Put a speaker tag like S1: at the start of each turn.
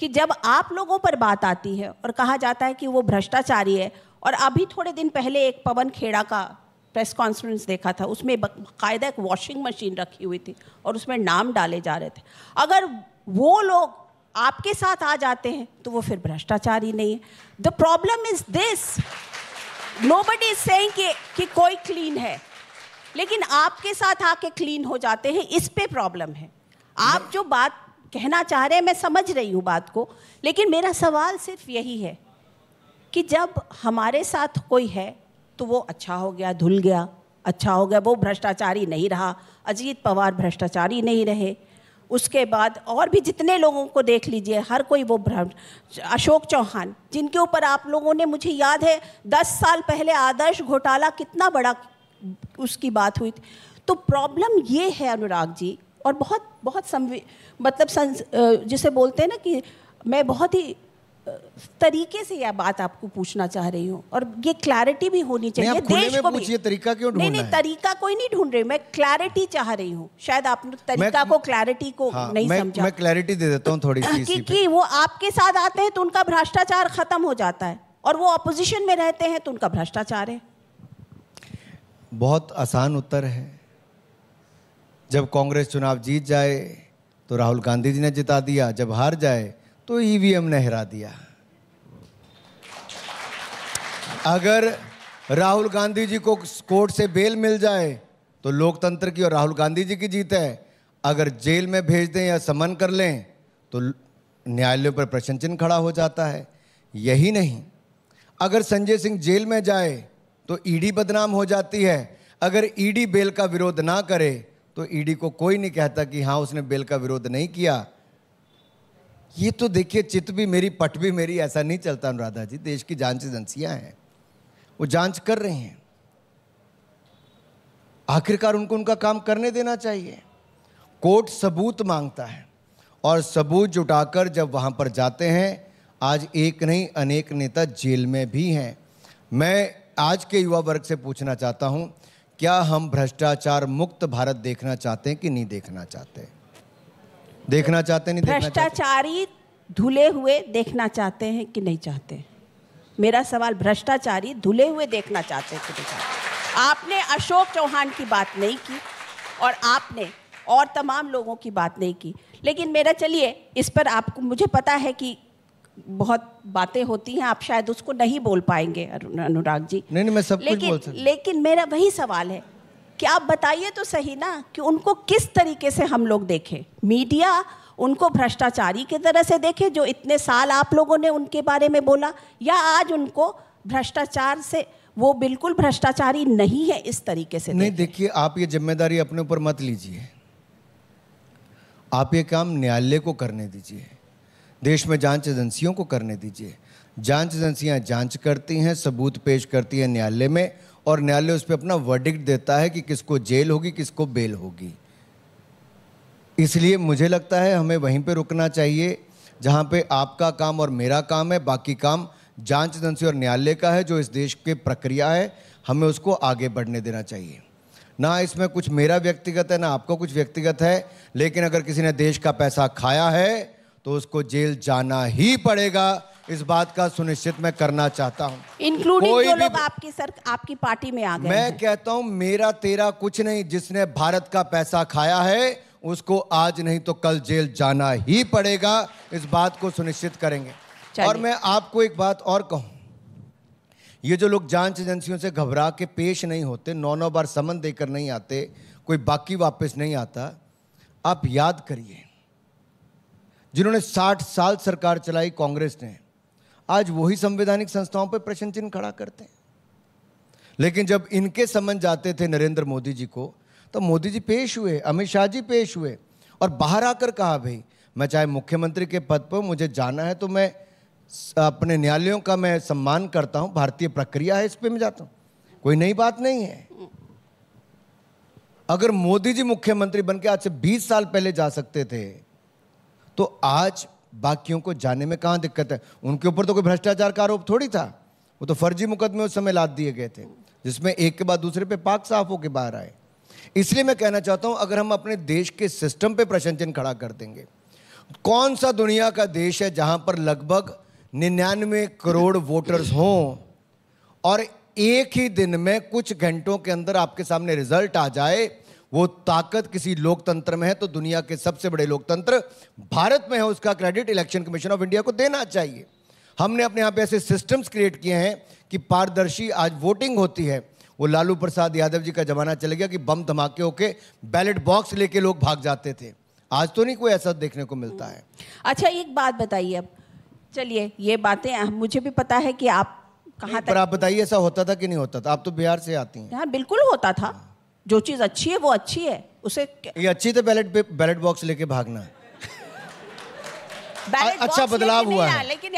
S1: कि जब आप लोगों पर बात आती है और कहा जाता है कि वो भ्रष्टाचारी है और अभी थोड़े दिन पहले एक पवन खेड़ा का प्रेस कॉन्फ्रेंस देखा था उसमें बायदा एक वॉशिंग मशीन रखी हुई थी और उसमें नाम डाले जा रहे थे अगर वो लोग आपके साथ आ जाते हैं तो वो फिर भ्रष्टाचारी नहीं है the problem is this nobody is saying कि कोई क्लीन है लेकिन आपके साथ आके क्लीन हो जाते हैं इस पे प्रॉब्लम है आप जो बात कहना चाह रहे हैं मैं समझ रही हूँ बात को लेकिन मेरा सवाल सिर्फ यही है कि जब हमारे साथ कोई है तो वो अच्छा हो गया धुल गया अच्छा हो गया वो भ्रष्टाचारी नहीं रहा अजीत पवार भ्रष्टाचारी नहीं रहे उसके बाद और भी जितने लोगों को देख लीजिए हर कोई वो अशोक चौहान जिनके ऊपर आप लोगों ने मुझे याद है दस साल पहले आदर्श घोटाला कितना बड़ा उसकी बात हुई थी तो प्रॉब्लम ये है अनुराग जी और बहुत बहुत संवे मतलब सं, जिसे बोलते हैं ना कि मैं बहुत ही तरीके से यह बात आपको पूछना चाह रही हूँ और ये क्लैरिटी भी होनी चाहिए देश को भी तरीका क्यों नहीं नहीं तरीका कोई नहीं ढूंढ रही मैं क्लैरिटी चाह रही हूँ शायद आपने तो तरीका मैं, को क्लैरिटी को हाँ, नहीं मैं, समझा मैं
S2: क्लैरिटी दे देता हूँ थोड़ी सी कि,
S1: कि वो आपके साथ आते हैं तो उनका भ्रष्टाचार खत्म हो जाता है और वो अपोजिशन में रहते हैं तो उनका भ्रष्टाचार है
S2: बहुत आसान उत्तर है जब कांग्रेस चुनाव जीत जाए तो राहुल गांधी जी ने जिता दिया जब हार जाए तो ईवीएम ने हरा दिया अगर राहुल गांधी जी को कोर्ट से बेल मिल जाए तो लोकतंत्र की और राहुल गांधी जी की जीत है अगर जेल में भेज दें या समन कर लें तो न्यायालय पर प्रश्न चिन्ह खड़ा हो जाता है यही नहीं अगर संजय सिंह जेल में जाए तो ईडी बदनाम हो जाती है अगर ईडी बेल का विरोध ना करे तो ईडी e को कोई नहीं कहता कि हाँ उसने बेल का विरोध नहीं किया ये तो देखिए चित भी मेरी पट भी मेरी ऐसा नहीं चलता अनुराधा जी देश की जांच एजेंसियां हैं वो जांच कर रही हैं आखिरकार उनको उनका काम करने देना चाहिए कोर्ट सबूत मांगता है और सबूत जुटाकर जब वहां पर जाते हैं आज एक नहीं अनेक नेता जेल में भी हैं मैं आज के युवा वर्ग से पूछना चाहता हूं क्या हम भ्रष्टाचार मुक्त भारत देखना चाहते हैं कि नहीं देखना चाहते देखना चाहते नहीं
S1: भ्रष्टाचारी धुले हुए देखना चाहते हैं कि नहीं चाहते मेरा सवाल भ्रष्टाचारी धुले हुए देखना चाहते हैं कि नहीं चाहते आपने अशोक चौहान की बात नहीं की और आपने और तमाम लोगों की बात नहीं की लेकिन मेरा चलिए इस पर आपको मुझे पता है कि बहुत बातें होती हैं आप शायद उसको नहीं बोल पाएंगे अनुराग जी नहीं नहीं मैं सब लेकिन कुछ बोल लेकिन मेरा वही सवाल है कि आप बताइए तो सही ना कि उनको किस तरीके से हम लोग देखें मीडिया उनको भ्रष्टाचारी की तरह से देखे जो इतने साल आप लोगों ने उनके बारे में बोला या आज उनको भ्रष्टाचार से
S2: वो बिल्कुल भ्रष्टाचारी नहीं है इस तरीके से नहीं देखिए आप ये जिम्मेदारी अपने ऊपर मत लीजिए आप ये काम न्यायालय को करने दीजिए देश में जांच एजेंसियों को करने दीजिए जांच एजेंसियां जांच करती हैं सबूत पेश करती हैं न्यायालय में और न्यायालय उस पर अपना वर्डिक्ट देता है कि किसको जेल होगी किसको बेल होगी इसलिए मुझे लगता है हमें वहीं पर रुकना चाहिए जहाँ पे आपका काम और मेरा काम है बाकी काम जांच एजेंसी और न्यायालय का है जो इस देश की प्रक्रिया है हमें उसको आगे बढ़ने देना चाहिए ना इसमें कुछ मेरा व्यक्तिगत है ना आपका कुछ व्यक्तिगत है लेकिन अगर किसी ने देश का पैसा खाया है तो उसको जेल जाना ही पड़ेगा इस बात का सुनिश्चित मैं करना चाहता हूँ इंक्लूडिंग जो लोग
S1: आपकी सर आपकी पार्टी में आ गए मैं
S2: कहता हूँ मेरा तेरा कुछ नहीं जिसने भारत का पैसा खाया है उसको आज नहीं तो कल जेल जाना ही पड़ेगा इस बात को सुनिश्चित करेंगे और मैं आपको एक बात और कहूँ ये जो लोग जांच एजेंसियों से घबरा के पेश नहीं होते नौ नौ बार समन देकर नहीं आते कोई बाकी वापस नहीं आता आप याद करिए जिन्होंने 60 साल सरकार चलाई कांग्रेस ने आज वही संवैधानिक संस्थाओं पर प्रश्न चिन्ह खड़ा करते हैं लेकिन जब इनके समन जाते थे नरेंद्र मोदी जी को तो मोदी जी पेश हुए अमित शाह जी पेश हुए और बाहर आकर कहा भाई मैं चाहे मुख्यमंत्री के पद पर मुझे जाना है तो मैं अपने न्यायालयों का मैं सम्मान करता हूं भारतीय प्रक्रिया है इस पर मैं जाता हूं कोई नई बात नहीं है अगर मोदी जी मुख्यमंत्री बन के आज से 20 साल पहले जा सकते थे तो आज बाकियों को जाने में कहाँ दिक्कत है उनके ऊपर तो कोई भ्रष्टाचार का आरोप थोड़ी था वो तो फर्जी मुकदमे उस समय लाद दिए गए थे जिसमें एक के बाद दूसरे पे पाक साफ होकर बाहर आए इसलिए मैं कहना चाहता हूँ अगर हम अपने देश के सिस्टम पे प्रश्न चिन्ह खड़ा कर देंगे कौन सा दुनिया का देश है जहाँ पर लगभग निन्यानवे करोड़ वोटर्स हों और एक ही दिन में कुछ घंटों के अंदर आपके सामने रिजल्ट आ जाए वो ताकत किसी लोकतंत्र में है तो दुनिया के सबसे बड़े लोकतंत्र भारत में है उसका credit election commission of India को देना चाहिए हमने अपने यहाँ पे ऐसे सिस्टम्स क्रिएट किए हैं कि पारदर्शी आज वोटिंग होती है वो लालू प्रसाद यादव जी का जमाना चले गया कि बम धमाके होके बैलेट बॉक्स लेके लोग भाग जाते थे आज तो नहीं कोई ऐसा देखने को मिलता है
S1: अच्छा एक बात बताइए अब चलिए ये बातें मुझे भी पता है कि आप कहाँ पर आप
S2: बताइए ऐसा होता था कि नहीं होता था आप तो बिहार से आती हैं
S1: हाँ बिल्कुल होता था जो चीज अच्छी है वो अच्छी है उसे ये
S2: अच्छी तो बैलेट बैलेट बॉक्स लेके भागना
S1: अच्छा बदलाव हुआ है लेकिन